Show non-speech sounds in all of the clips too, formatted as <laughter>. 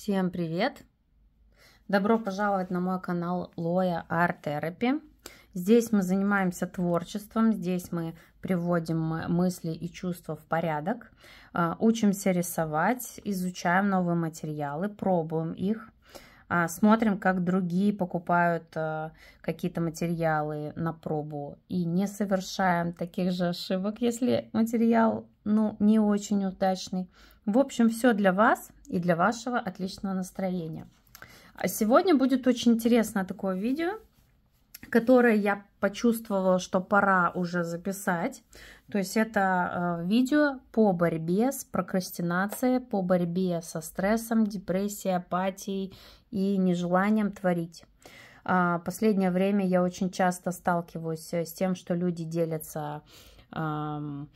Всем привет! Добро пожаловать на мой канал Лоя Art Therapy. Здесь мы занимаемся творчеством, здесь мы приводим мысли и чувства в порядок, а, учимся рисовать, изучаем новые материалы, пробуем их, а, смотрим, как другие покупают а, какие-то материалы на пробу и не совершаем таких же ошибок, если материал ну, не очень удачный. В общем, все для вас и для вашего отличного настроения. А сегодня будет очень интересное такое видео, которое я почувствовала, что пора уже записать. То есть это э, видео по борьбе с прокрастинацией, по борьбе со стрессом, депрессией, апатией и нежеланием творить. А, последнее время я очень часто сталкиваюсь э, с тем, что люди делятся своим,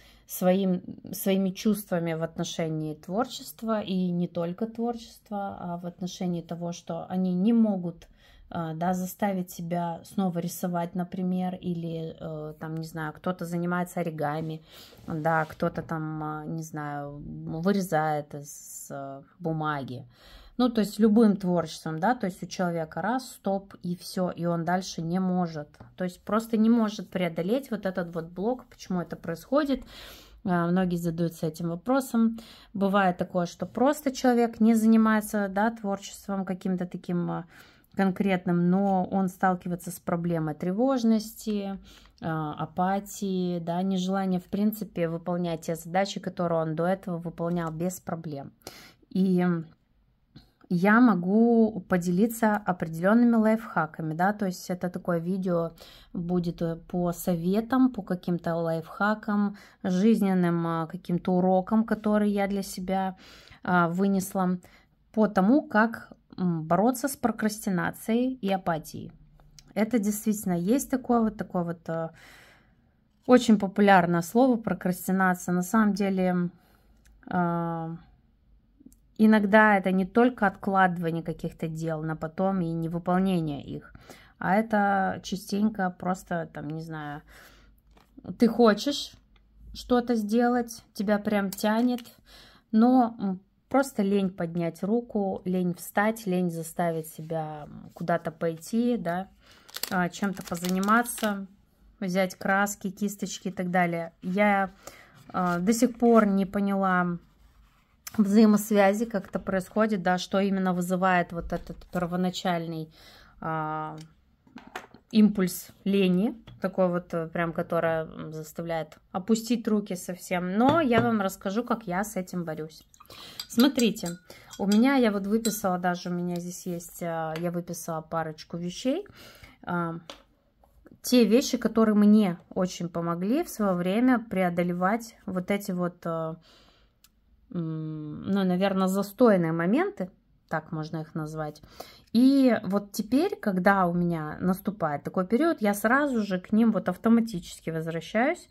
своими чувствами в отношении творчества и не только творчества, а в отношении того, что они не могут а, да, заставить себя снова рисовать, например, или э, там, не знаю, кто-то занимается оригами, да, кто-то там, а, не знаю, вырезает из э, бумаги ну, то есть любым творчеством, да, то есть у человека раз, стоп, и все, и он дальше не может, то есть просто не может преодолеть вот этот вот блок, почему это происходит, а, многие задаются этим вопросом. Бывает такое, что просто человек не занимается да, творчеством каким-то таким а, конкретным, но он сталкивается с проблемой тревожности, а, апатии, да, нежелания, в принципе, выполнять те задачи, которые он до этого выполнял без проблем. И я могу поделиться определенными лайфхаками, да, то есть это такое видео будет э, по советам, по каким-то лайфхакам, жизненным а, каким-то урокам, которые я для себя а, вынесла, по тому, как бороться с прокрастинацией и апатией. Это действительно есть такое вот такое вот а, очень популярное слово прокрастинация. На самом деле Иногда это не только откладывание каких-то дел на потом и невыполнение их, а это частенько просто, там, не знаю, ты хочешь что-то сделать, тебя прям тянет, но просто лень поднять руку, лень встать, лень заставить себя куда-то пойти, да, а, чем-то позаниматься, взять краски, кисточки и так далее. Я а, до сих пор не поняла, взаимосвязи как-то происходит, да, что именно вызывает вот этот первоначальный а, импульс лени, такой вот э, прям, которая заставляет опустить руки совсем. Но я вам расскажу, как я с этим борюсь. Смотрите, у меня, я вот выписала, даже у меня здесь есть, э, я выписала парочку вещей. А, те вещи, которые мне очень помогли в свое время преодолевать вот эти вот э, ну, наверное, застойные моменты, так можно их назвать. И вот теперь, когда у меня наступает такой период, я сразу же к ним вот автоматически возвращаюсь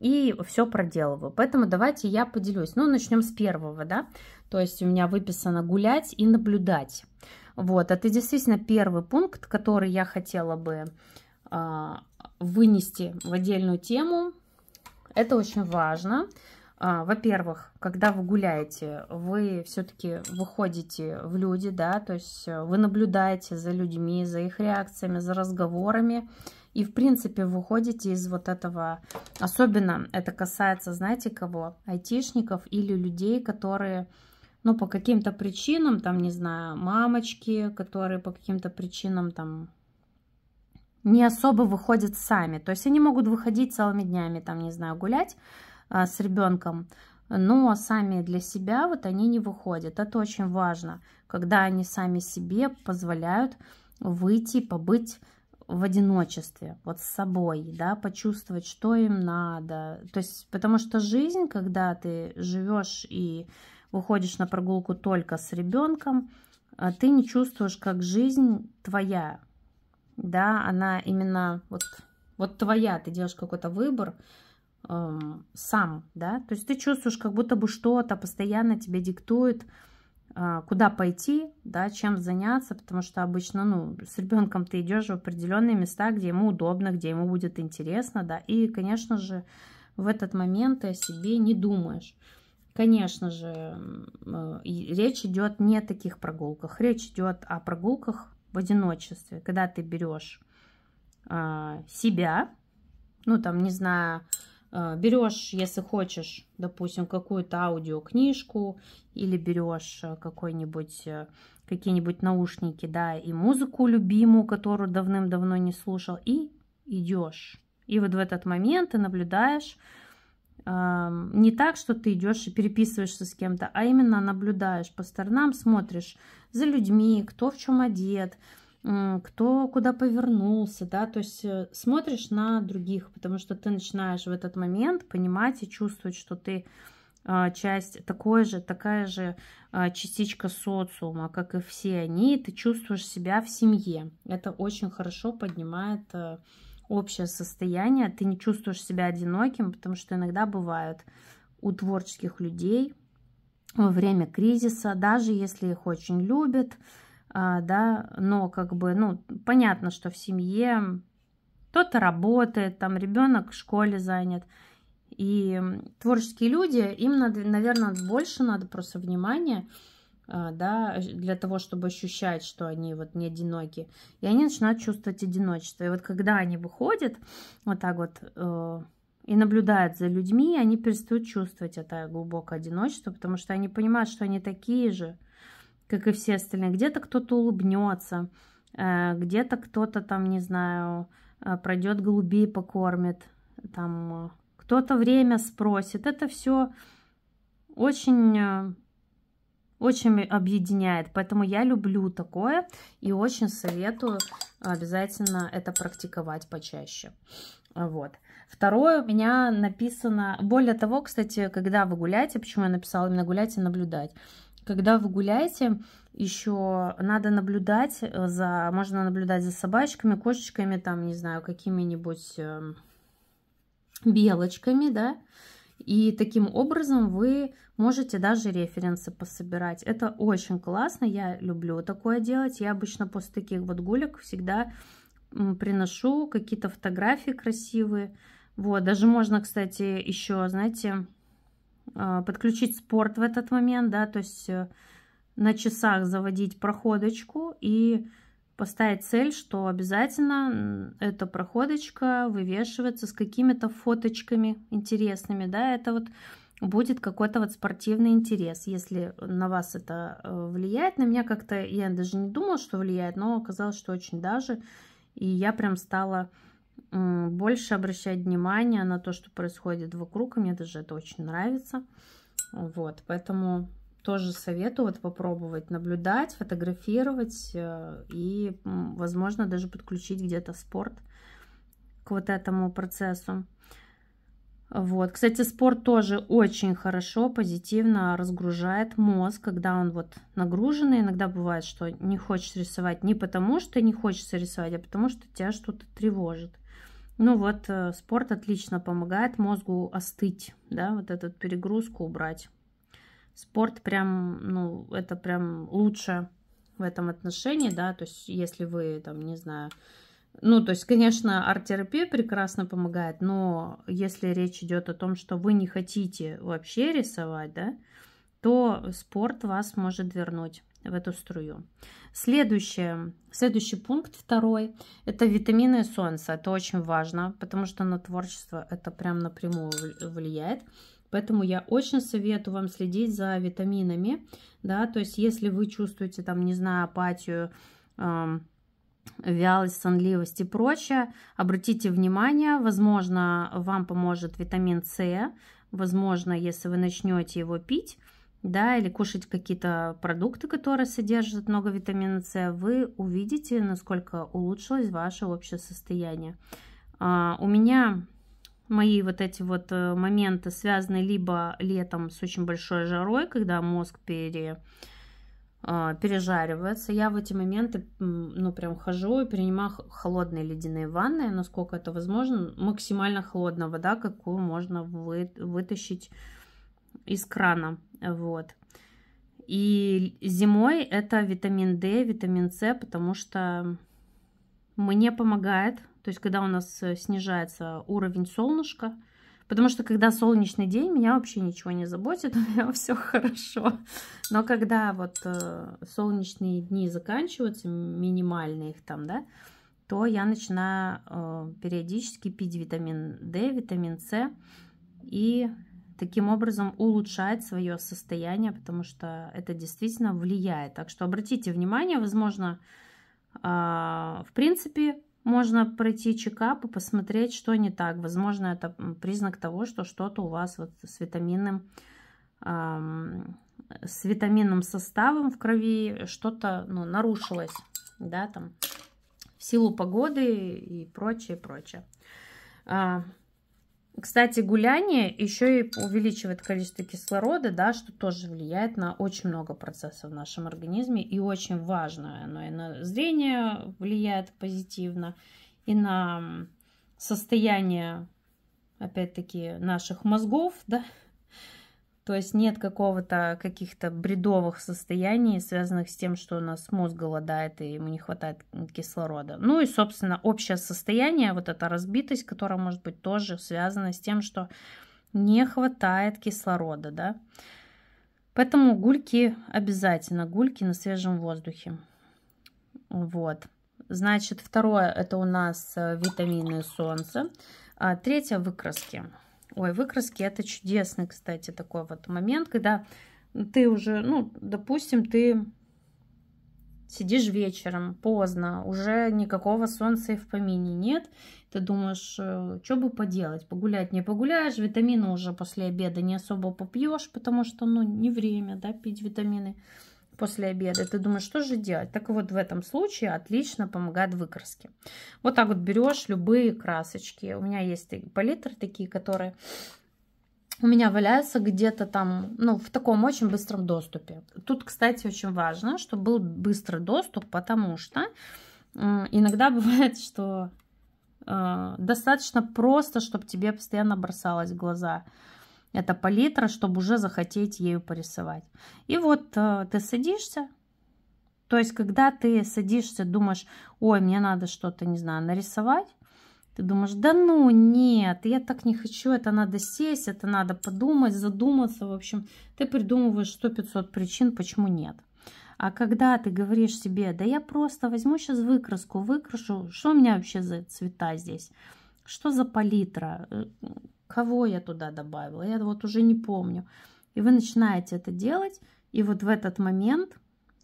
и все проделываю. Поэтому давайте я поделюсь. Ну, начнем с первого, да. То есть у меня выписано гулять и наблюдать. Вот, это действительно первый пункт, который я хотела бы э, вынести в отдельную тему. Это очень важно. А, во-первых, когда вы гуляете, вы все-таки выходите в люди, да, то есть э, вы наблюдаете за людьми, за их реакциями, за разговорами, и, в принципе, выходите из вот этого, особенно это касается, знаете, кого, айтишников или людей, которые, ну, по каким-то причинам, там, не знаю, мамочки, которые по каким-то причинам, там, не особо выходят сами, то есть они могут выходить целыми днями, там, не знаю, гулять, а, с ребенком, но сами для себя вот они не выходят. Это очень важно, когда они сами себе позволяют выйти, побыть в одиночестве, вот с собой, да, почувствовать, что им надо. То есть, потому что жизнь, когда ты живешь и выходишь на прогулку только с ребенком, а, ты не чувствуешь, как жизнь твоя, да, она именно вот, вот твоя, ты делаешь какой-то выбор, э, сам, да, то есть ты чувствуешь, как будто бы что-то постоянно тебе диктует, э, куда пойти, да, чем заняться, потому что обычно, ну, с ребенком ты идешь в определенные места, где ему удобно, где ему будет интересно, да, и, конечно же, в этот момент ты о себе не думаешь. Конечно же, э, речь идет не о таких прогулках. Речь идет о прогулках в одиночестве, когда ты берешь а, себя, ну там, не знаю, а, берешь, если хочешь, допустим, какую-то аудиокнижку или берешь э, какой-нибудь э, какие-нибудь наушники, да, и музыку любимую, которую давным-давно не слушал, и идешь. И вот в этот момент ты наблюдаешь не так, что ты идешь и переписываешься с кем-то, а именно наблюдаешь по сторонам, смотришь за людьми, кто в чем одет, Э, кто куда повернулся, да, то есть э, смотришь на других, потому что ты начинаешь в этот момент понимать и чувствовать, что ты а, часть, такой же, такая же а, частичка социума, как и все они, ты чувствуешь себя в семье. Это очень хорошо поднимает э, общее состояние, ты не чувствуешь себя одиноким, потому что иногда бывают у творческих людей во время кризиса, даже если их очень любят, а, да, но как бы, ну, понятно, что в семье кто-то работает, там ребенок в школе занят. И творческие люди, им, надо, наверное, больше надо просто внимания, а, да, для того, чтобы ощущать, что они вот не одиноки. И они начинают чувствовать одиночество. И вот когда они выходят вот так вот э, и наблюдают за людьми, они перестают чувствовать это глубокое одиночество, потому что они понимают, что они такие же, как и все остальные. Где-то кто-то улыбнется, э, где-то кто-то там, не знаю, э, пройдет голубей покормит, там кто-то время спросит. Это все очень э, очень объединяет. Поэтому я люблю такое и очень советую обязательно это практиковать почаще. Вот. Второе у меня написано... Более того, кстати, когда вы гуляете, почему я написала именно гулять и наблюдать. Когда вы гуляете, еще надо наблюдать э, за, можно наблюдать за собачками, кошечками, там, не знаю, какими-нибудь эм, белочками, да, и таким образом вы можете даже референсы пособирать. Это очень классно, я люблю такое делать. Я обычно после таких вот гулек всегда приношу какие-то фотографии красивые. Вот, даже можно, кстати, еще, знаете, а, подключить спорт в этот момент, да, то есть э, на часах заводить проходочку и поставить цель, что обязательно эта проходочка вывешивается с какими-то фоточками интересными, да, это вот будет какой-то вот спортивный интерес, если на вас это э, влияет, на меня как-то я даже не думала, что влияет, но оказалось, что очень даже, и я прям стала больше обращать внимание на то, что происходит вокруг, мне даже это очень нравится. Вот, поэтому тоже советую вот попробовать наблюдать, фотографировать э, и, возможно, даже подключить где-то спорт к вот этому процессу. Вот, кстати, спорт тоже очень хорошо, позитивно разгружает мозг, когда он вот нагруженный. Иногда бывает, что не хочешь рисовать не потому, что не хочется рисовать, а потому, что тебя что-то тревожит. Ну вот, э, спорт отлично помогает мозгу остыть, да, вот эту перегрузку убрать. Спорт прям, ну, это прям лучше в этом отношении, да, то есть если вы там, не знаю, ну, то есть, конечно, арт-терапия прекрасно помогает, но если речь идет о том, что вы не хотите вообще рисовать, да, то спорт вас может вернуть в эту струю. Следующее, следующий пункт второй – это витамины солнца. Это очень важно, потому что на творчество это прям напрямую влияет. Поэтому я очень советую вам следить за витаминами, да, то есть если вы чувствуете там, не знаю, апатию, эм, вялость, сонливость и прочее, обратите внимание, возможно, вам поможет витамин С, возможно, если вы начнете его пить, да, или кушать какие-то продукты, которые содержат много витамина С, вы увидите, насколько улучшилось ваше общее состояние. А, у меня мои вот эти вот э, моменты связаны либо летом с очень большой жарой, когда мозг пере, а, пережаривается. Я в эти моменты, ну, прям хожу и принимаю холодные ледяные ванны, насколько это возможно, максимально холодная вода, какую можно вы, вытащить из крана. Вот. И зимой это витамин D, витамин С, потому что мне помогает, то есть когда у нас э, снижается уровень солнышка, потому что когда солнечный день, меня вообще ничего не заботит, <laughs> у меня все хорошо. Но когда вот э, солнечные дни заканчиваются, минимальные их там, да, то я начинаю э, периодически пить витамин D, витамин С и таким образом улучшать свое состояние, потому что это действительно влияет. Так что обратите внимание, возможно, а, в принципе, можно пройти чекап и посмотреть, что не так. Возможно, это признак того, что что-то у вас вот с витаминным с витаминным составом в крови что-то ну, нарушилось, да, там в силу погоды и прочее, прочее. А, кстати, гуляние еще и увеличивает количество кислорода, да, что тоже влияет на очень много процессов в нашем организме и очень важно. Оно и на зрение влияет позитивно, и на состояние, опять-таки, наших мозгов, да, то есть нет какого-то каких-то бредовых состояний, связанных с тем, что у нас мозг голодает и ему не хватает кислорода. Ну и, собственно, общее состояние, вот эта разбитость, которая может быть тоже связана с тем, что не хватает кислорода, да. Поэтому гульки обязательно, гульки на свежем воздухе. Вот. Значит, второе это у нас э, витамины солнца. А третье выкраски. Ой, выкраски это чудесный, кстати, такой вот момент, когда ты уже, ну, допустим, ты сидишь вечером, поздно, уже никакого солнца и в помине нет. Ты думаешь, э, что бы поделать, погулять не погуляешь, витамины уже после обеда не особо попьешь, потому что, ну, не время, да, пить витамины после обеда, ты думаешь, что же делать? Так вот, в этом случае отлично помогает выкраски. Вот так вот берешь любые красочки. У меня есть палитры такие, которые у меня валяются где-то там, ну, в таком очень быстром доступе. Тут, кстати, очень важно, чтобы был быстрый доступ, потому что иногда <laughs> бывает, что э, достаточно просто, чтобы тебе постоянно бросалось в глаза эта палитра, чтобы уже захотеть ею порисовать. И вот э, ты садишься, то есть когда ты садишься, думаешь, ой, мне надо что-то, не знаю, нарисовать, ты думаешь, да ну нет, я так не хочу, это надо сесть, это надо подумать, задуматься, в общем, ты придумываешь 100-500 причин, почему нет. А когда ты говоришь себе, да я просто возьму сейчас выкраску, выкрашу, что у меня вообще за цвета здесь, что за палитра, э, Кого я туда добавила? Я вот уже не помню. И вы начинаете это делать, и вот в этот момент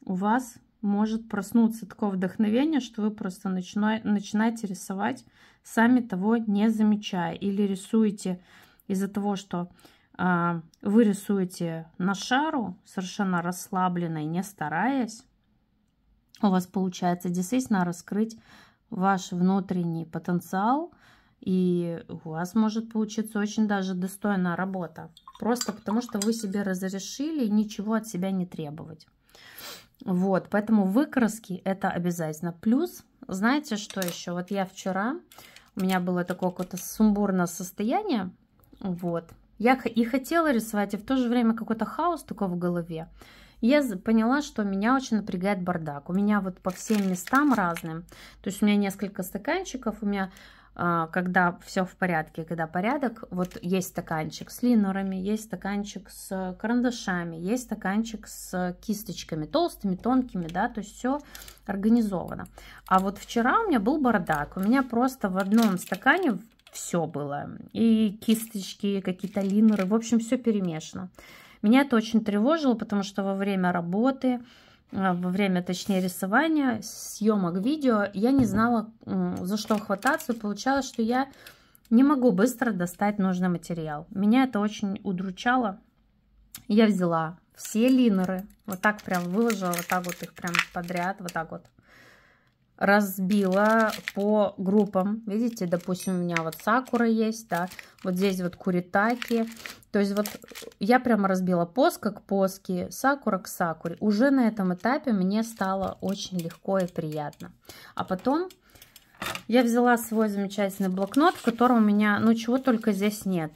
у вас может проснуться такое вдохновение, что вы просто начина... начинаете рисовать, сами того не замечая. Или рисуете из-за того, что э, вы рисуете на шару, совершенно расслабленной, не стараясь, у вас получается действительно раскрыть ваш внутренний потенциал, и у вас может получиться очень даже достойная работа. Просто потому, что вы себе разрешили ничего от себя не требовать. Вот, поэтому выкраски это обязательно. Плюс, знаете, что еще? Вот я вчера, у меня было такое какое-то сумбурное состояние, вот. Я и хотела рисовать, и в то же время какой-то хаос такой в голове. Я поняла, что меня очень напрягает бардак. У меня вот по всем местам разным. То есть у меня несколько стаканчиков, у меня а, когда все в порядке, когда порядок, вот есть стаканчик с линорами, есть стаканчик с карандашами, есть стаканчик с кисточками толстыми, тонкими, да, то есть все организовано. А вот вчера у меня был бардак, у меня просто в одном стакане все было, и кисточки, какие-то линоры, в общем, все перемешано. Меня это очень тревожило, потому что во время работы а, во время, точнее, рисования, съемок видео, я не знала, за что хвататься. Получалось, что я не могу быстро достать нужный материал. Меня это очень удручало. Я взяла все линеры, вот так прям выложила, вот так вот их прям подряд, вот так вот разбила по группам. Видите, допустим, у меня вот Сакура есть, да, вот здесь вот Куритаки. То есть вот я прямо разбила поска к поске, Сакура к Сакуре. Уже на этом этапе мне стало очень легко и приятно. А потом я взяла свой замечательный блокнот, в котором у меня, ну, чего только здесь нет.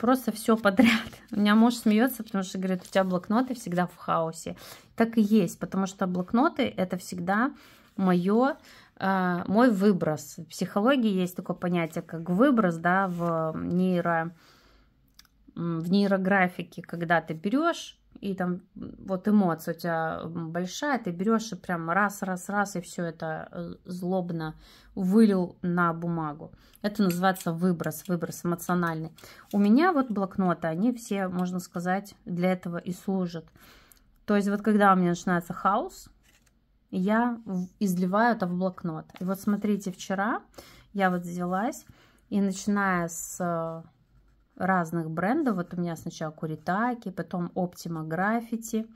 Просто все подряд. <laughs> У меня муж смеется, потому что говорит, у тебя блокноты всегда в хаосе. Так и есть, потому что блокноты это всегда мое э, мой выброс. В психологии есть такое понятие, как выброс, да, в, нейро, в нейрографике, когда ты берешь и там вот эмоция у тебя большая, ты берешь и прям раз, раз, раз, и все это э, злобно вылил на бумагу. Это называется выброс, выброс эмоциональный. У меня вот блокноты, они все, можно сказать, для этого и служат. То есть вот когда у меня начинается хаос, я изливаю это в блокнот. И вот смотрите, вчера я вот взялась и начиная с э, разных брендов, вот у меня сначала Куритаки, потом Optima Graffiti,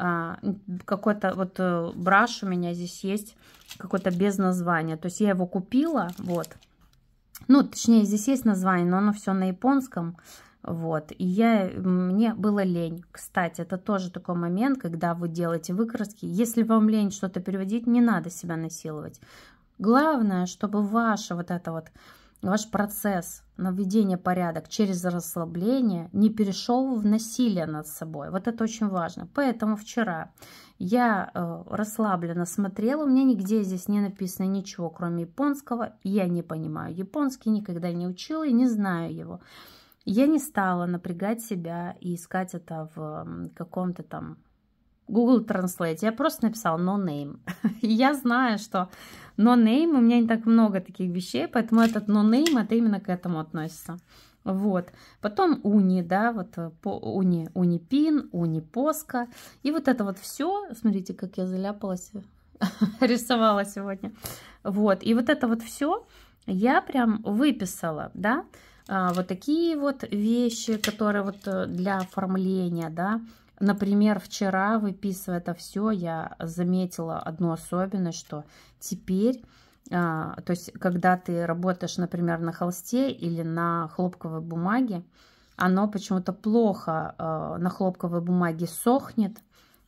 а, какой-то вот э, браш у меня здесь есть, какой-то без названия, то есть я его купила, вот, ну, точнее, здесь есть название, но оно все на японском, вот, и я, э, мне было лень. Кстати, это тоже такой момент, когда вы делаете выкраски. Если вам лень что-то переводить, не надо себя насиловать. Главное, чтобы ваше вот это вот, ваш процесс наведения порядок через расслабление не перешел в насилие над собой. Вот это очень важно. Поэтому вчера я э, расслабленно смотрела, у меня нигде здесь не написано ничего, кроме японского. Я не понимаю японский, никогда не учила и не знаю его. Я не стала напрягать себя и искать это в каком-то там Google Translate. Я просто написала no name. <laughs> я знаю, что no name, у меня не так много таких вещей, поэтому этот no name, это именно к этому относится. Вот. Потом уни, да, вот э, по, уни, унипин, унипоска. И вот это вот все, смотрите, как я заляпалась, <laughs> рисовала сегодня. Вот. И вот это вот все я прям выписала, да. А, вот такие вот вещи, которые вот э, для оформления, да. Например, вчера, выписывая это все, я заметила одну особенность, что теперь, а, то есть, когда ты работаешь, например, на холсте или на хлопковой бумаге, оно почему-то плохо э, на хлопковой бумаге сохнет,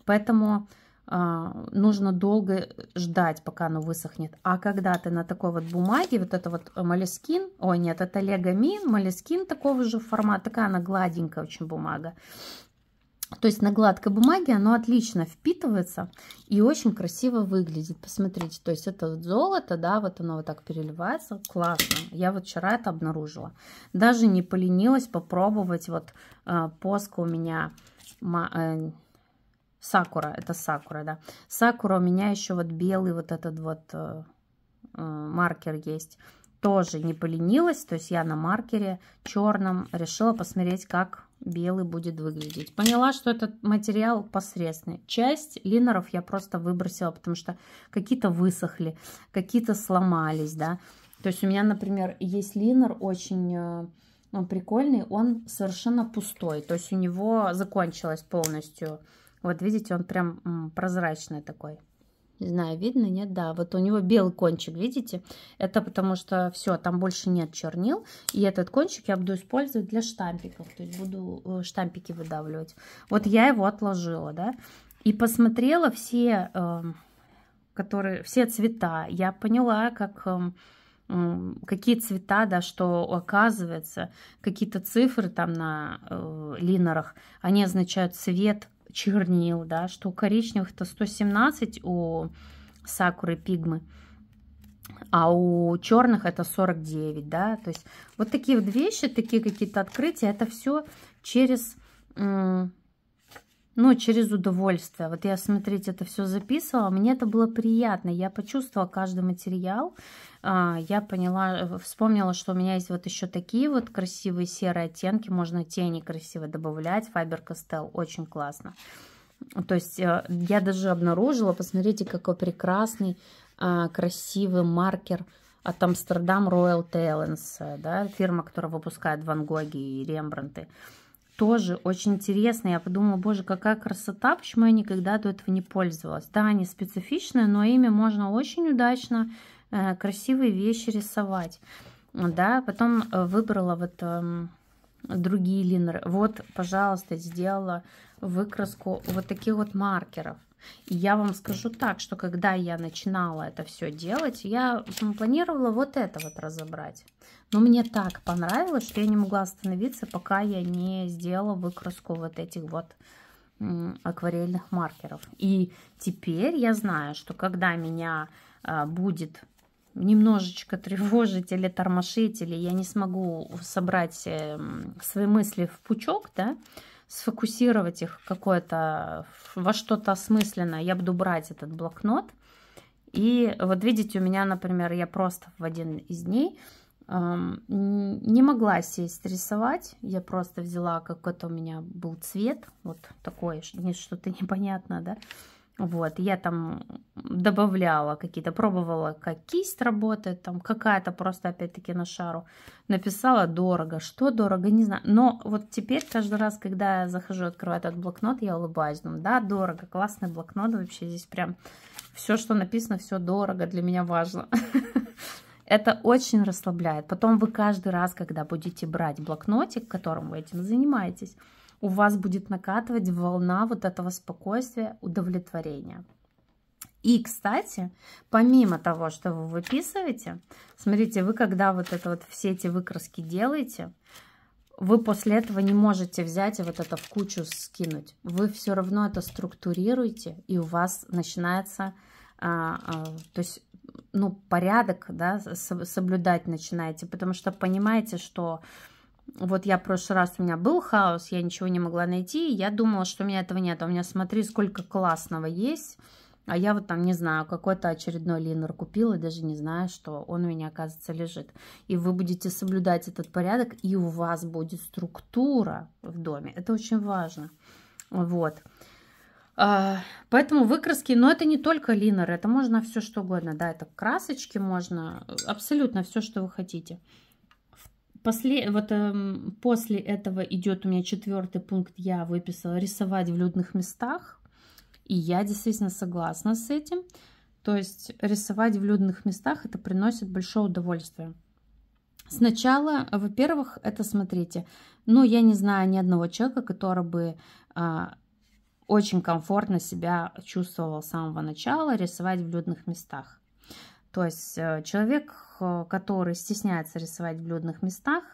поэтому а, нужно долго ждать, пока оно высохнет. А когда ты на такой вот бумаге, вот это вот молескин, э, ой, нет, это легомин, молескин такого же формата, такая она гладенькая очень бумага. То есть на гладкой бумаге оно отлично впитывается и очень красиво выглядит. Посмотрите, то есть это вот золото, да, вот оно вот так переливается. Классно. Я вот вчера это обнаружила. Даже не поленилась попробовать. Вот э, поска у меня... Э, Сакура, это Сакура, да. Сакура у меня еще вот белый вот этот вот э, э, маркер есть. Тоже не поленилась, то есть я на маркере черном решила посмотреть, как белый будет выглядеть. Поняла, что этот материал посредственный. Часть линеров я просто выбросила, потому что какие-то высохли, какие-то сломались, да. То есть у меня, например, есть линер очень... он э, ну, прикольный, он совершенно пустой, то есть у него закончилась полностью вот видите, он прям прозрачный такой. Не знаю, видно, нет, да. Вот у него белый кончик, видите? Это потому что все, там больше нет чернил. И этот кончик я буду использовать для штампиков. То есть буду э, штампики выдавливать. Вот я его отложила, да. И посмотрела все, э, которые, все цвета. Я поняла, как... Э, какие цвета, да, что оказывается, какие-то цифры там на э, линерах, они означают цвет чернил, да, что у коричневых это 117 у сакуры пигмы, а у черных это 49, да, то есть вот такие вот вещи, такие какие-то открытия, это все через но ну, через удовольствие. Вот я, смотрите, это все записывала, мне это было приятно, я почувствовала каждый материал, а, я поняла, э, вспомнила, что у меня есть вот еще такие вот красивые серые оттенки, можно тени красиво добавлять, Faber-Castell очень классно. То есть э, я даже обнаружила, посмотрите, какой прекрасный, а, красивый маркер от Амстердам Royal Talents, э, да, фирма, которая выпускает Ван Гоги и Рембранты тоже очень интересно. Я подумала, боже, какая красота, почему я никогда до этого не пользовалась. Да, они специфичные, но ими можно очень удачно э, красивые вещи рисовать. Да, потом э, выбрала вот э, другие линеры. Вот, пожалуйста, сделала выкраску вот таких вот маркеров. И я вам скажу так, что когда я начинала это все делать, я планировала вот это вот разобрать. Но мне так понравилось, что я не могла остановиться, пока я не сделала выкраску вот этих вот акварельных маркеров. И теперь я знаю, что когда меня а, будет немножечко тревожить или тормошить, или я не смогу собрать эм, свои мысли в пучок, да, сфокусировать их какое-то во что-то осмысленное, я буду брать этот блокнот. И вот видите, у меня, например, я просто в один из дней не могла сесть рисовать, я просто взяла, как это у меня был цвет, вот такой, что-то непонятное, да. Вот, я там добавляла какие-то, пробовала, как кисть работает, там какая-то просто опять-таки на шару. Написала дорого, что дорого, не знаю. Но вот теперь каждый раз, когда я захожу, открываю этот блокнот, я улыбаюсь, думаю, да, дорого, классный блокнот, вообще здесь прям все, что написано, все дорого, для меня важно. <laughs> Это очень расслабляет. Потом вы каждый раз, когда будете брать блокнотик, которым вы этим занимаетесь, у вас будет накатывать волна вот этого спокойствия, удовлетворения. И, кстати, помимо того, что вы выписываете, смотрите, вы когда вот это вот все эти выкраски делаете, вы после этого не можете взять и вот это в кучу скинуть. Вы все равно это структурируете, и у вас начинается, а, а, то есть ну, порядок, да, соблюдать начинаете, потому что понимаете, что вот я в прошлый раз, у меня был хаос, я ничего не могла найти, я думала, что у меня этого нет, а у меня смотри, сколько классного есть, а я вот там, не знаю, какой-то очередной линер купила, даже не знаю, что он у меня, оказывается, лежит. И вы будете соблюдать этот порядок, и у вас будет структура в доме. Это очень важно. Вот. А, поэтому выкраски, но это не только линер, это можно все что угодно, да, это красочки можно, абсолютно все, что вы хотите. После, вот, эм, после этого идет у меня четвертый пункт, я выписала рисовать в людных местах, и я действительно согласна с этим. То есть рисовать в людных местах это приносит большое удовольствие. Сначала, во-первых, это смотрите, ну я не знаю ни одного человека, который бы а, очень комфортно себя чувствовал с самого начала рисовать в людных местах. То есть э, человек, э, который стесняется рисовать в людных местах,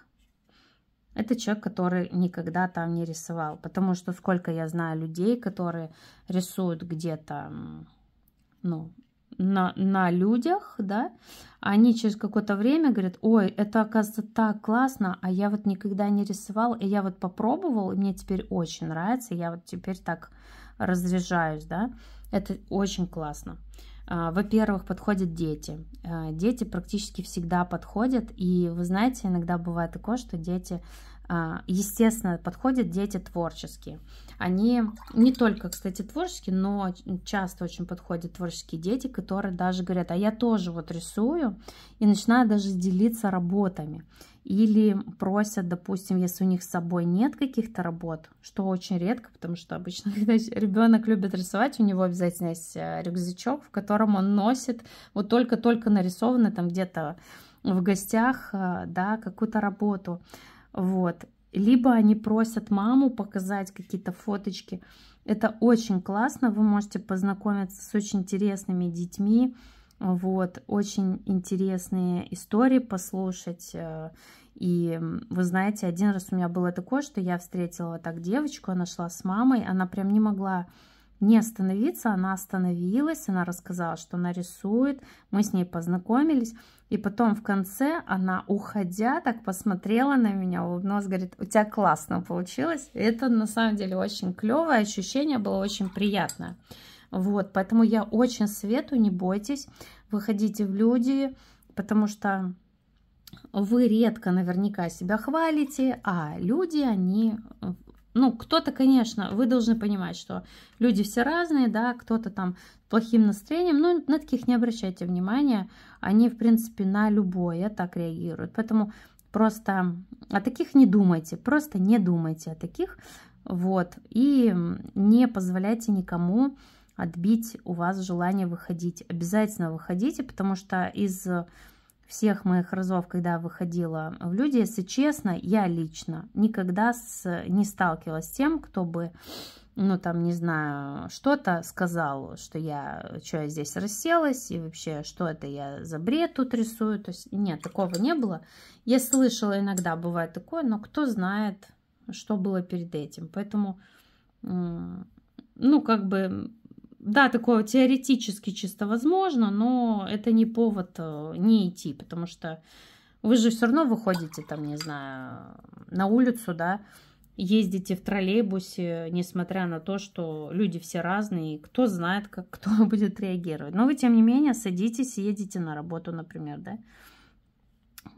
это человек, который никогда там не рисовал. Потому что сколько я знаю людей, которые рисуют где-то ну, на, на людях, да, они через какое-то время говорят, ой, это оказывается так классно, а я вот никогда не рисовал, и я вот попробовал, и мне теперь очень нравится, я вот теперь так разряжаюсь, да, это очень классно. А, во-первых, подходят дети. А, дети практически всегда подходят, и вы знаете, иногда бывает такое, что дети, а, естественно, подходят дети творческие. Они не только, кстати, творческие, но часто очень подходят творческие дети, которые даже говорят, а я тоже вот рисую, и начинают даже делиться работами. Или просят, допустим, если у них с собой нет каких-то работ, что очень редко, потому что обычно, <laughs> когда ребенок любит рисовать, у него обязательно есть э, рюкзачок, в котором он носит вот только-только нарисованный там где-то в гостях, э, да, какую-то работу. Вот либо они просят маму показать какие-то фоточки. Это очень классно, вы можете познакомиться с очень интересными детьми, вот, очень интересные истории послушать. Э, и вы знаете, один раз у меня было такое, что я встретила так девочку, она шла с мамой, она прям не могла не остановиться, она остановилась, она рассказала, что она рисует, мы с ней познакомились, и потом в конце она, уходя, так посмотрела на меня, улыбнулась, говорит, у тебя классно получилось, и это на самом деле очень клевое ощущение, было очень приятное. Вот, поэтому я очень советую, не бойтесь, выходите в люди, потому что вы редко наверняка себя хвалите, а люди, они ну, кто-то, конечно, вы должны понимать, что люди все разные, да, кто-то там плохим настроением, но ну, на таких не обращайте внимания, они, в принципе, на любое так реагируют. Поэтому просто о таких не думайте, просто не думайте о таких, вот, и не позволяйте никому отбить у вас желание выходить. Обязательно выходите, потому что из всех моих разов, когда выходила в люди, если честно, я лично никогда с, не сталкивалась с тем, кто бы, ну там, не знаю, что-то сказал, что я, что я здесь расселась и вообще, что это я за бред тут рисую. То есть нет, такого не было. Я слышала иногда, бывает такое, но кто знает, что было перед этим. Поэтому, ну, как бы да, такое теоретически чисто возможно, но это не повод э, не идти, потому что вы же все равно выходите, там, не знаю, на улицу, да, ездите в троллейбусе, несмотря на то, что люди все разные, кто знает, как кто <laughs> будет реагировать. Но вы, тем не менее, садитесь и едете на работу, например, да.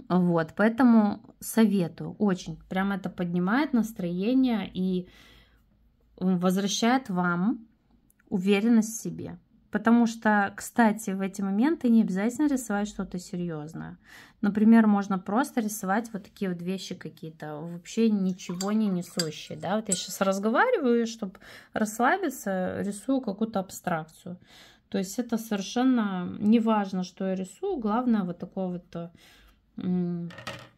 Вот, поэтому советую, очень, прям это поднимает настроение и возвращает вам уверенность в себе. Потому что, кстати, в эти моменты не обязательно рисовать что-то серьезное. Например, можно просто рисовать вот такие вот вещи какие-то, вообще ничего не несущие. Да? Вот я сейчас разговариваю, чтобы расслабиться, рисую какую-то абстракцию. То есть это совершенно не важно, что я рисую, главное вот такое вот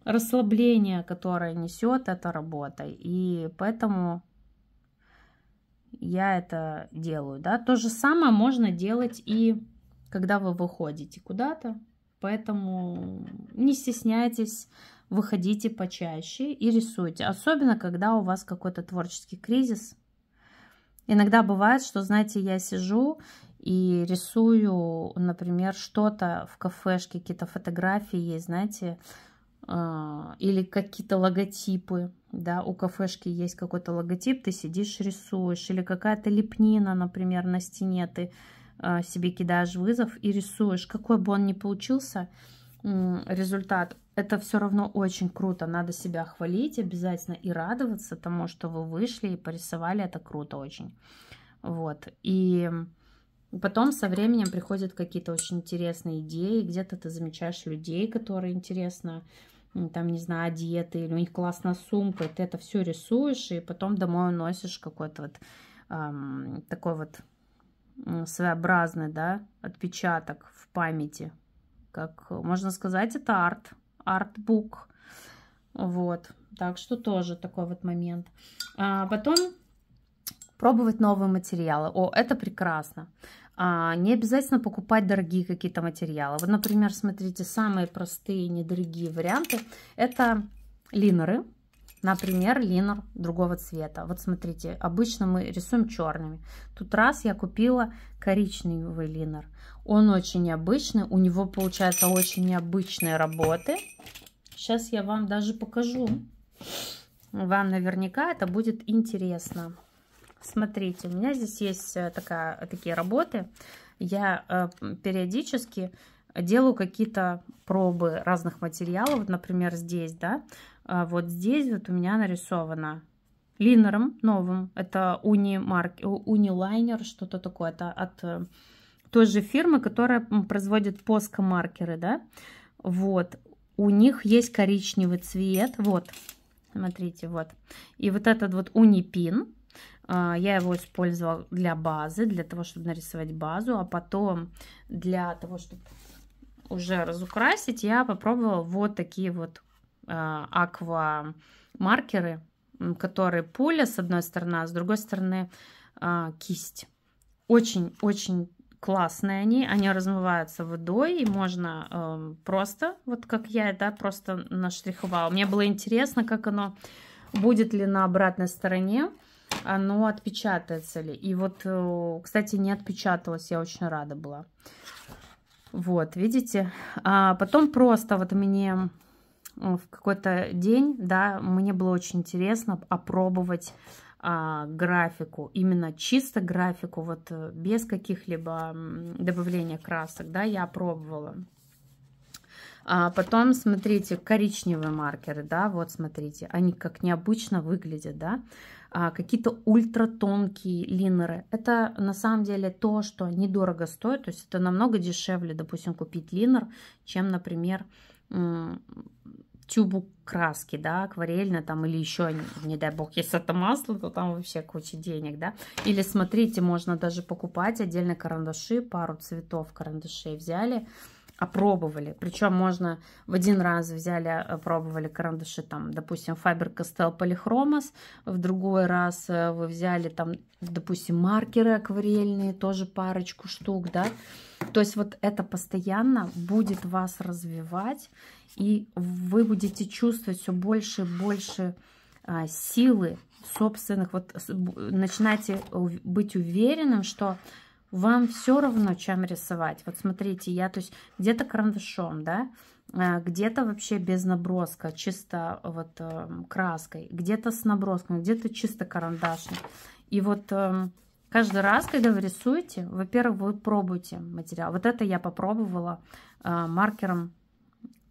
расслабление, которое несет эта работа. И поэтому я это делаю, да. То же самое можно делать и когда вы выходите куда-то, поэтому не стесняйтесь, выходите почаще и рисуйте, особенно когда у вас какой-то творческий кризис. Иногда бывает, что, знаете, я сижу и рисую, например, что-то в кафешке, какие-то фотографии есть, знаете, а, или какие-то логотипы, да, у кафешки есть какой-то логотип, ты сидишь, рисуешь, или какая-то лепнина, например, на стене, ты а, себе кидаешь вызов и рисуешь, какой бы он ни получился, результат, это все равно очень круто, надо себя хвалить обязательно и радоваться тому, что вы вышли и порисовали, это круто очень, вот, и Потом со временем приходят какие-то очень интересные идеи, где-то ты замечаешь людей, которые интересно, там, не знаю, одеты, или у них классная сумка, и ты это все рисуешь, и потом домой уносишь какой-то вот эм, такой вот своеобразный, да, отпечаток в памяти. Как можно сказать, это арт, артбук. Вот, так что тоже такой вот момент. А потом пробовать новые материалы. О, это прекрасно. А, не обязательно покупать дорогие какие-то материалы. Вот, например, смотрите, самые простые недорогие варианты – это линеры. Например, линер другого цвета. Вот смотрите, обычно мы рисуем черными. Тут раз я купила коричневый линер. Он очень необычный, у него получаются очень необычные работы. Сейчас я вам даже покажу. Вам наверняка это будет интересно. Смотрите, у меня здесь есть э, такая, такие работы. Я э, периодически делаю какие-то пробы разных материалов. Вот, например, здесь, да, а вот здесь вот у меня нарисовано линером новым. Это унимарк, э, унилайнер, что-то такое. Это от той же фирмы, которая производит плоскомаркеры, да. Вот. У них есть коричневый цвет. Вот. Смотрите, вот. И вот этот вот унипин а, я его использовала для базы, для того, чтобы нарисовать базу, а потом для того, чтобы уже разукрасить, я попробовала вот такие вот а, аква маркеры, которые пуля с одной стороны, а с другой стороны а, кисть. Очень-очень классные они, они размываются водой, и можно эм, просто, вот как я, да, просто наштриховала. Мне было интересно, как оно будет ли на обратной стороне оно отпечатается ли. И вот, э, кстати, не отпечаталось, я очень рада была. Вот, видите? А потом просто вот мне в какой-то день, да, мне было очень интересно опробовать а, графику, именно чисто графику, вот э, без каких-либо добавления красок, да, я пробовала. А потом, смотрите, коричневые маркеры, да, вот смотрите, они как необычно выглядят, да. А, какие-то ультратонкие линеры. Это на самом деле то, что недорого стоит, то есть это намного дешевле, допустим, купить линер, чем, например, тюбу краски, да, акварельно там, или еще, не дай бог, если это масло, то там вообще куча денег, да. Или смотрите, можно даже покупать отдельно карандаши, пару цветов карандашей взяли, опробовали. Причем можно в один раз взяли, э, пробовали карандаши, там, допустим, Faber Castell Polychromos, в другой раз э, вы взяли, там, допустим, маркеры акварельные, тоже парочку штук, да. То есть вот это постоянно будет вас развивать, и вы будете чувствовать все больше и больше а, силы собственных, вот начинайте быть уверенным, что вам все равно, чем рисовать. Вот смотрите, я, то есть, где-то карандашом, да, а, где-то вообще без наброска, чисто вот э, краской, где-то с наброском, где-то чисто карандашом. И вот э, каждый раз, когда вы рисуете, во-первых, вы пробуете материал. Вот это я попробовала э, маркером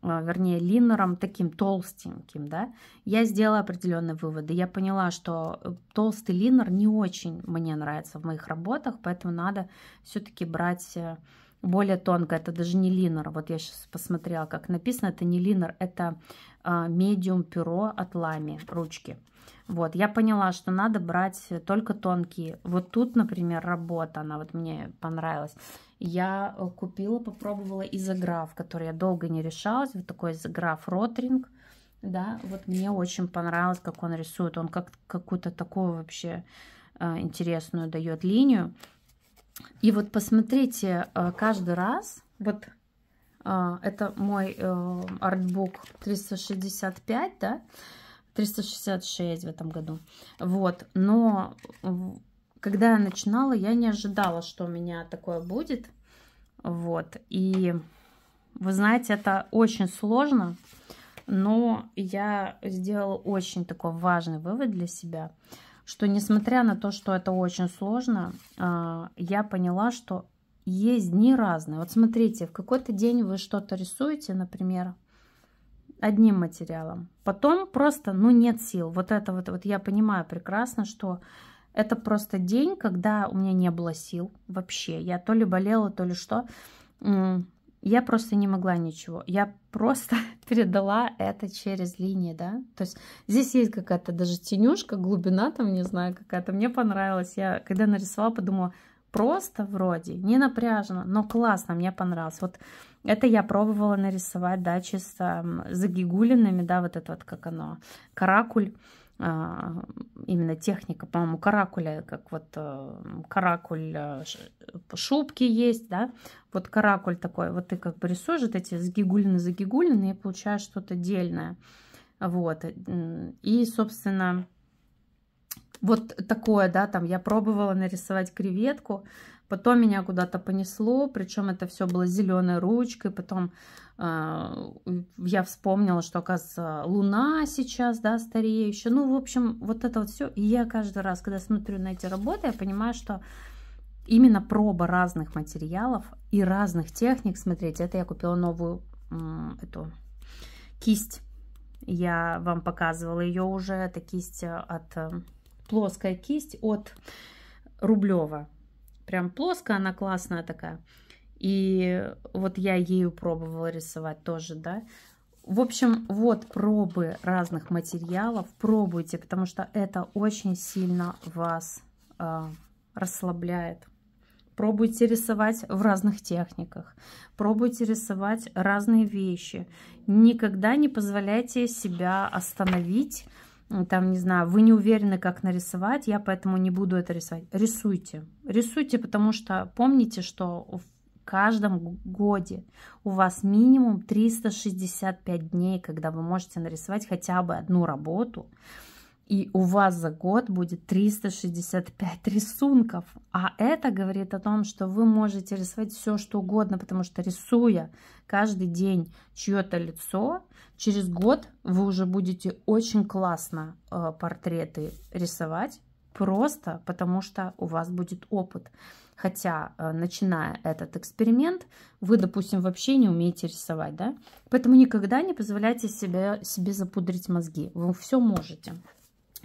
а, вернее, линером таким толстеньким, да, я сделала определенные выводы. Я поняла, что э, толстый линер не очень мне нравится в моих работах, поэтому надо все-таки брать э, более тонко. Это даже не линер. Вот я сейчас посмотрела, как написано. Это не линер, это а, медиум перо от лами ручки. Вот, я поняла, что надо брать только тонкие. Вот тут, например, работа, она вот мне понравилась. Я э, купила, попробовала изограф, который я долго не решалась. Вот такой изограф ротринг. Да, вот мне очень понравилось, как он рисует. Он как какую-то такую вообще э, интересную дает линию. И вот посмотрите, э, каждый раз, вот это мой артбук 365, да, 366 в этом году. Вот, но когда я начинала, я не ожидала, что у меня такое будет. Вот, и вы знаете, это очень сложно, но я сделала очень такой важный вывод для себя, что несмотря на то, что это очень сложно, а, я поняла, что есть дни разные. Вот смотрите, в какой-то день вы что-то рисуете, например, одним материалом. Потом просто, ну, нет сил. Вот это вот, вот я понимаю прекрасно, что это просто день, когда у меня не было сил вообще. Я то ли болела, то ли что. Я просто не могла ничего. Я просто <laughs> передала это через линии, да. То есть здесь есть какая-то даже тенюшка, глубина там, не знаю, какая-то. Мне понравилось. Я, когда нарисовала, подумала, просто вроде, не напряжно, но классно, мне понравилось. Вот это я пробовала нарисовать, да, чисто загигулинами, да, вот это вот, как оно, каракуль. А, именно техника, по-моему, каракуля, э, как вот э, каракуль э, шубки есть, да, вот каракуль такой, вот ты как бы рисуешь вот эти загигулины, загигулины и получаешь что-то дельное, вот, и, собственно, вот такое, да, там я пробовала нарисовать креветку, Потом меня куда-то понесло, причем это все было зеленой ручкой. Потом э, я вспомнила, что, оказывается, луна сейчас, да, стареющая. Ну, в общем, вот это вот все. И я каждый раз, когда смотрю на эти работы, я понимаю, что именно проба разных материалов и разных техник, смотрите, это я купила новую эту кисть. Я вам показывала ее уже, это кисть э, от, э, плоская кисть от Рублева прям плоская, она классная такая. И вот я ею пробовала рисовать тоже, да. В общем, вот пробы разных материалов. Пробуйте, потому что это очень сильно вас э, расслабляет. Пробуйте рисовать в разных техниках. Пробуйте рисовать разные вещи. Никогда не позволяйте себя остановить там, не знаю, вы не уверены, как нарисовать, я поэтому не буду это рисовать. Рисуйте. Рисуйте, потому что помните, что в каждом годе у вас минимум 365 дней, когда вы можете нарисовать хотя бы одну работу, и у вас за год будет 365 рисунков. А это говорит о том, что вы можете рисовать все, что угодно, потому что рисуя каждый день чье-то лицо, через год вы уже будете очень классно э, портреты рисовать, просто потому что у вас будет опыт. Хотя, э, начиная этот эксперимент, вы, допустим, вообще не умеете рисовать, да? Поэтому никогда не позволяйте себе, себе запудрить мозги. Вы все можете.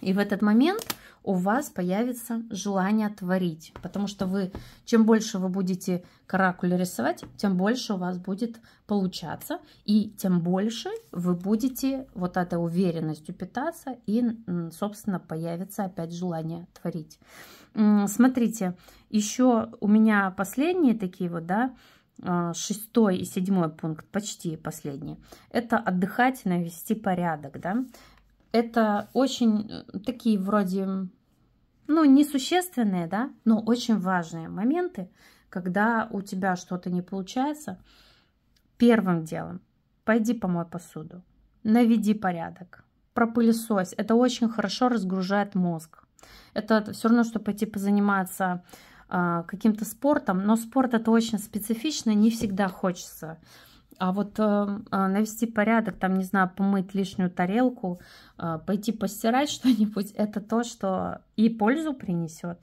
И в этот момент у вас появится желание творить, потому что вы, чем больше вы будете каракули рисовать, тем больше у вас будет получаться, и тем больше вы будете вот этой уверенностью питаться, и, собственно, появится опять желание творить. Смотрите, еще у меня последние такие вот, да, а, шестой и седьмой пункт, почти последний, это отдыхать, навести порядок, да это очень э, такие вроде, ну, несущественные, да, но очень важные моменты, когда у тебя что-то не получается. Первым делом пойди помой посуду, наведи порядок, пропылесось. Это очень хорошо разгружает мозг. Это все равно, что пойти позаниматься а, каким-то спортом, но спорт это очень специфично, не всегда хочется. А вот э, а, навести порядок, там, не знаю, помыть лишнюю тарелку, э, пойти постирать <laughs> что-нибудь, это то, что и пользу принесет,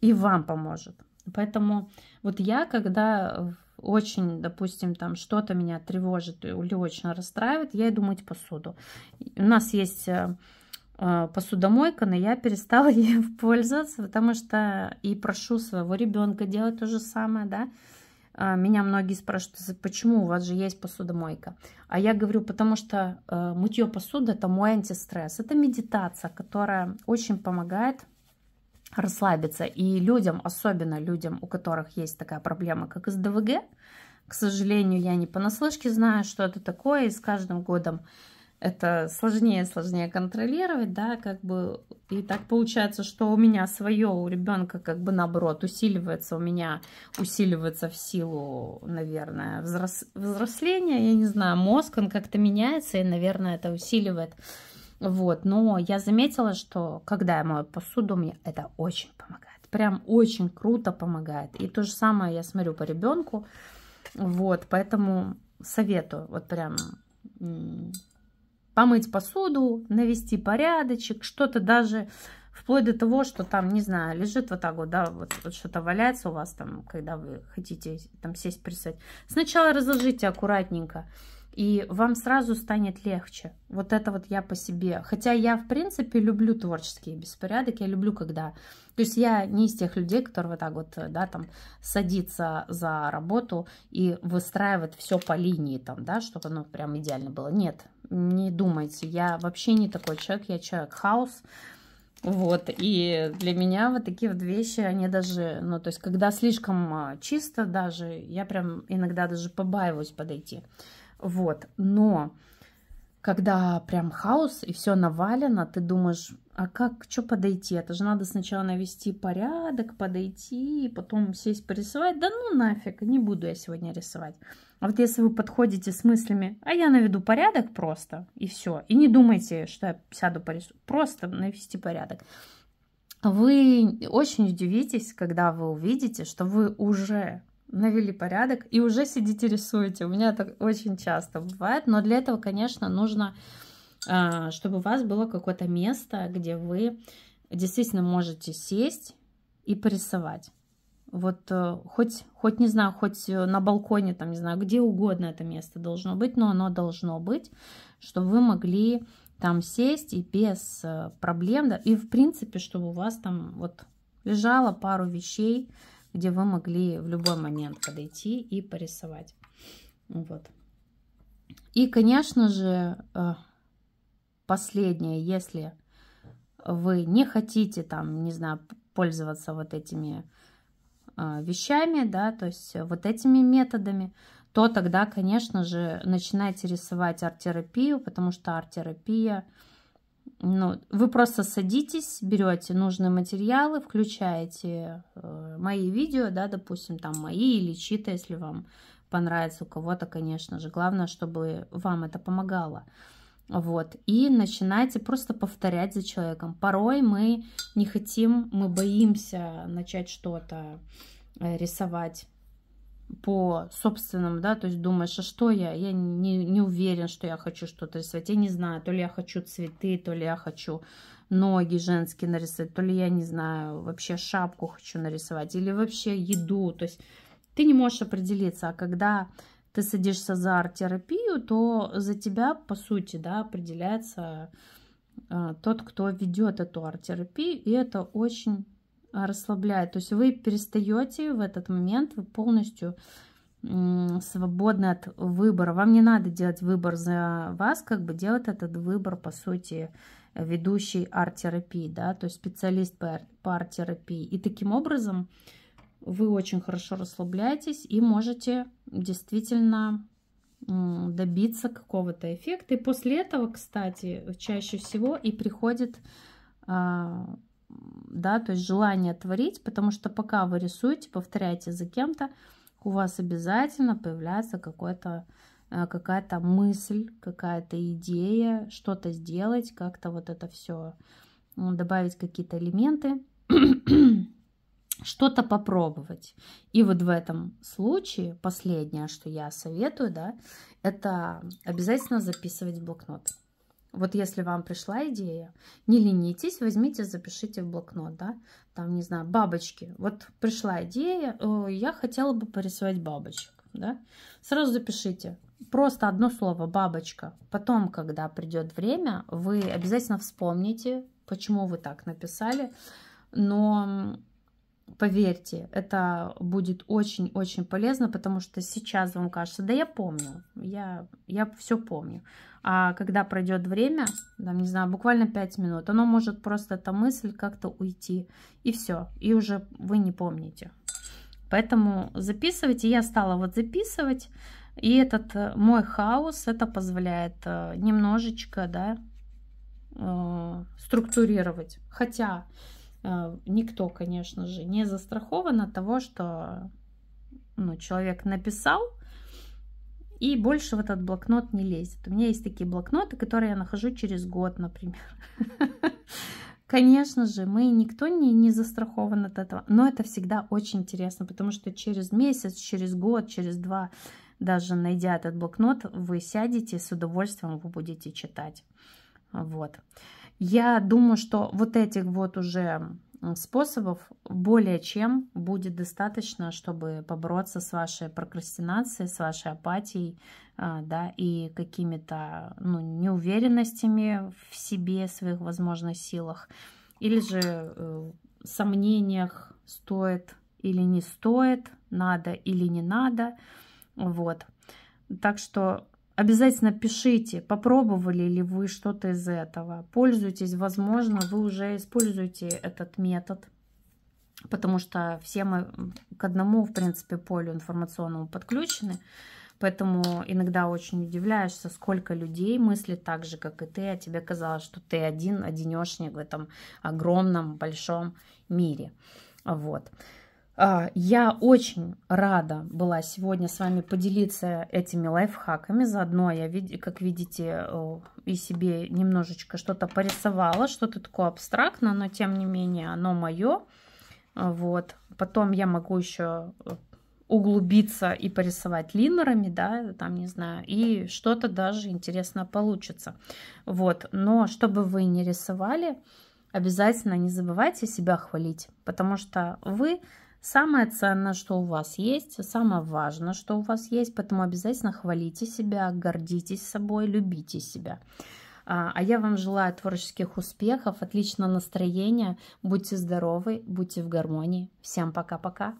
и вам поможет. Поэтому вот я, когда очень, допустим, там что-то меня тревожит или очень расстраивает, я иду мыть посуду. У нас есть э, э, посудомойка, но я перестала <laughs> ею пользоваться, потому что и прошу своего ребенка делать то же самое, да, а, меня многие спрашивают, почему у вас же есть посудомойка? А я говорю, потому что э, мытье посуды – это мой антистресс. Это медитация, которая очень помогает расслабиться. И людям, особенно людям, у которых есть такая проблема, как СДВГ, к сожалению, я не понаслышке знаю, что это такое, и с каждым годом это сложнее, сложнее контролировать, да, как бы, и так получается, что у меня свое, у ребенка как бы наоборот усиливается, у меня усиливается в силу, наверное, взрос... взросления, я не знаю, мозг, он как-то меняется, и, наверное, это усиливает, вот, но я заметила, что когда я мою посуду, мне это очень помогает, прям очень круто помогает, и то же самое я смотрю по ребенку, вот, поэтому советую, вот прям помыть посуду, навести порядочек, что-то даже вплоть до того, что там, не знаю, лежит вот так вот, да, вот, вот что-то валяется у вас там, когда вы хотите там сесть, присесть. Сначала разложите аккуратненько, и вам сразу станет легче. Вот это вот я по себе. Хотя я, в принципе, люблю творческие беспорядок, я люблю, когда... То есть я не из тех людей, которые вот так вот, да, там, садится за работу и выстраивает все по линии там, да, чтобы оно прям идеально было. Нет, не думайте, я вообще не такой человек, я человек хаос, вот, и для меня вот такие вот вещи, они даже, ну, то есть, когда слишком а, чисто даже, я прям иногда даже побаиваюсь подойти, вот, но когда прям хаос и все навалено, ты думаешь, а как, что подойти? Это же надо сначала навести порядок, подойти, и потом сесть порисовать. Да ну нафиг, не буду я сегодня рисовать. А вот если вы подходите с мыслями, а я наведу порядок просто, и все. И не думайте, что я сяду порисую. Просто навести порядок. Вы очень удивитесь, когда вы увидите, что вы уже навели порядок и уже сидите рисуете. У меня так очень часто бывает, но для этого, конечно, нужно а, чтобы у вас было какое-то место, где вы действительно можете сесть и порисовать. Вот э, хоть, хоть, не знаю, хоть э, на балконе, там, не знаю, где угодно это место должно быть, но оно должно быть, чтобы вы могли там сесть и без э, проблем, да, и в принципе, чтобы у вас там вот лежало пару вещей, где вы могли в любой момент подойти и порисовать. Вот. И, конечно же, последнее, если вы не хотите там, не знаю, пользоваться вот этими э, вещами, да, то есть вот этими методами, то тогда, конечно же, начинайте рисовать арт-терапию, потому что арт-терапия, ну, вы просто садитесь, берете нужные материалы, включаете э, мои видео, да, допустим, там мои или чьи-то, если вам понравится у кого-то, конечно же. Главное, чтобы вам это помогало. Вот. И начинайте просто повторять за человеком. Порой мы не хотим, мы боимся начать что-то э, рисовать по собственному, да, то есть думаешь, а что я, я не, не уверен, что я хочу что-то рисовать, я не знаю, то ли я хочу цветы, то ли я хочу ноги женские нарисовать, то ли я не знаю, вообще шапку хочу нарисовать, или вообще еду, то есть ты не можешь определиться, а когда ты садишься за арт-терапию, то за тебя, по сути, да, определяется э, тот, кто ведет эту арт-терапию, и это очень расслабляет. То есть вы перестаете в этот момент, вы полностью свободны от выбора. Вам не надо делать выбор за вас, как бы делать этот выбор, по сути, ведущий арт-терапии, да, то есть специалист по арт-терапии. И таким образом вы очень хорошо расслабляетесь и можете действительно добиться какого-то эффекта. И после этого, кстати, чаще всего и приходит а, да, то есть желание творить, потому что пока вы рисуете, повторяете за кем-то, у вас обязательно появляется какой-то э, какая-то мысль, какая-то идея, что-то сделать, как-то вот это все добавить какие-то элементы что-то попробовать. И вот в этом случае последнее, что я советую, да, это обязательно записывать в блокнот. Вот если вам пришла идея, не ленитесь, возьмите, запишите в блокнот, да, там, не знаю, бабочки. Вот пришла идея, э, я хотела бы порисовать бабочек, да, сразу запишите. Просто одно слово «бабочка». Потом, когда придет время, вы обязательно вспомните, почему вы так написали, но Поверьте, это будет очень-очень полезно, потому что сейчас вам кажется, да я помню, я, я все помню. А когда пройдет время, там, не знаю, буквально 5 минут, оно может просто, эта мысль как-то уйти, и все, и уже вы не помните. Поэтому записывайте, я стала вот записывать, и этот э, мой хаос, это позволяет э, немножечко, да, э, структурировать. Хотя Э, никто, конечно же, не застрахован от того, что ну, человек написал, и больше в этот блокнот не лезет. У меня есть такие блокноты, которые я нахожу через год, например. <laughs> Конечно же, мы никто не, не застрахован от этого, но это всегда очень интересно, потому что через месяц, через год, через два, даже найдя этот блокнот, вы сядете с удовольствием вы будете читать. Вот. Я думаю, что вот этих вот уже способов более чем будет достаточно, чтобы побороться с вашей прокрастинацией, с вашей апатией, а, да, и какими-то ну, неуверенностями в себе, своих возможных силах, или же э, сомнениях, стоит или не стоит, надо или не надо, вот. Так что Обязательно пишите, попробовали ли вы что-то из этого. Пользуйтесь, возможно, вы уже используете этот метод. Потому что все мы к одному, в принципе, полю информационному подключены. Поэтому иногда очень удивляешься, сколько людей мыслит так же, как и ты, а тебе казалось, что ты один, одинешник в этом огромном, большом мире. Вот. А, я очень рада была сегодня с вами поделиться этими лайфхаками. Заодно я, как видите, и себе немножечко что-то порисовала, что-то такое абстрактно, но тем не менее оно мое. А, вот. Потом я могу еще э, углубиться и порисовать линерами, да, там, не знаю, и что-то даже интересно получится. Вот. Но чтобы вы не рисовали, обязательно не забывайте себя хвалить, потому что вы Самое ценное, что у вас есть, самое важное, что у вас есть, поэтому обязательно хвалите себя, гордитесь собой, любите себя. А, а я вам желаю творческих успехов, отличного настроения, будьте здоровы, будьте в гармонии. Всем пока-пока.